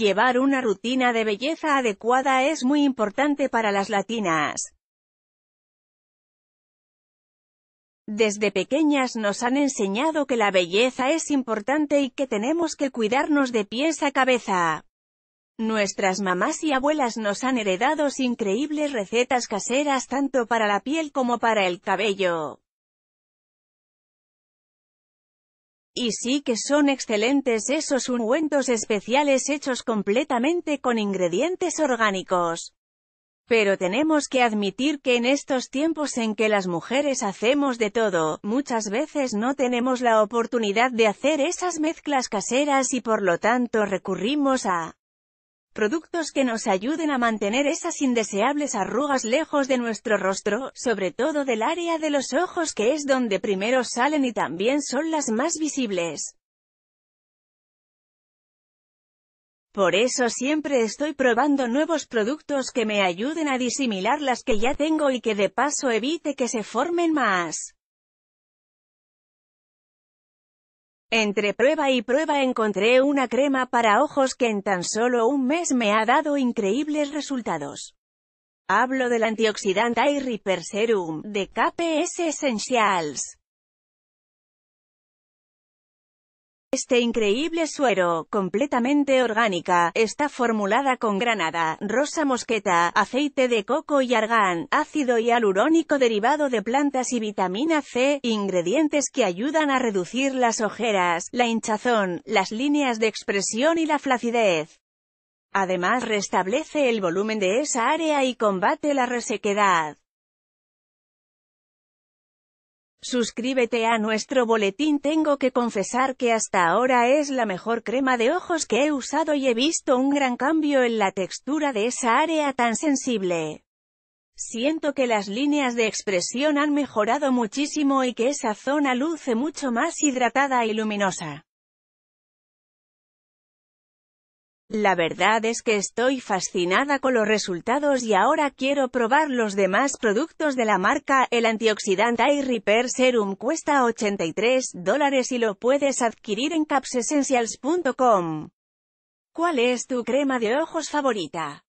Llevar una rutina de belleza adecuada es muy importante para las latinas. Desde pequeñas nos han enseñado que la belleza es importante y que tenemos que cuidarnos de pies a cabeza. Nuestras mamás y abuelas nos han heredado increíbles recetas caseras tanto para la piel como para el cabello. Y sí que son excelentes esos ungüentos especiales hechos completamente con ingredientes orgánicos. Pero tenemos que admitir que en estos tiempos en que las mujeres hacemos de todo, muchas veces no tenemos la oportunidad de hacer esas mezclas caseras y por lo tanto recurrimos a Productos que nos ayuden a mantener esas indeseables arrugas lejos de nuestro rostro, sobre todo del área de los ojos que es donde primero salen y también son las más visibles. Por eso siempre estoy probando nuevos productos que me ayuden a disimilar las que ya tengo y que de paso evite que se formen más. Entre prueba y prueba encontré una crema para ojos que en tan solo un mes me ha dado increíbles resultados. Hablo del antioxidante Eye Repair Serum, de KPS Essentials. Este increíble suero, completamente orgánica, está formulada con granada, rosa mosqueta, aceite de coco y argán, ácido hialurónico derivado de plantas y vitamina C, ingredientes que ayudan a reducir las ojeras, la hinchazón, las líneas de expresión y la flacidez. Además restablece el volumen de esa área y combate la resequedad. Suscríbete a nuestro boletín Tengo que confesar que hasta ahora es la mejor crema de ojos que he usado y he visto un gran cambio en la textura de esa área tan sensible. Siento que las líneas de expresión han mejorado muchísimo y que esa zona luce mucho más hidratada y luminosa. La verdad es que estoy fascinada con los resultados y ahora quiero probar los demás productos de la marca. El antioxidante Eye Repair Serum cuesta 83 dólares y lo puedes adquirir en capsessentials.com. ¿Cuál es tu crema de ojos favorita?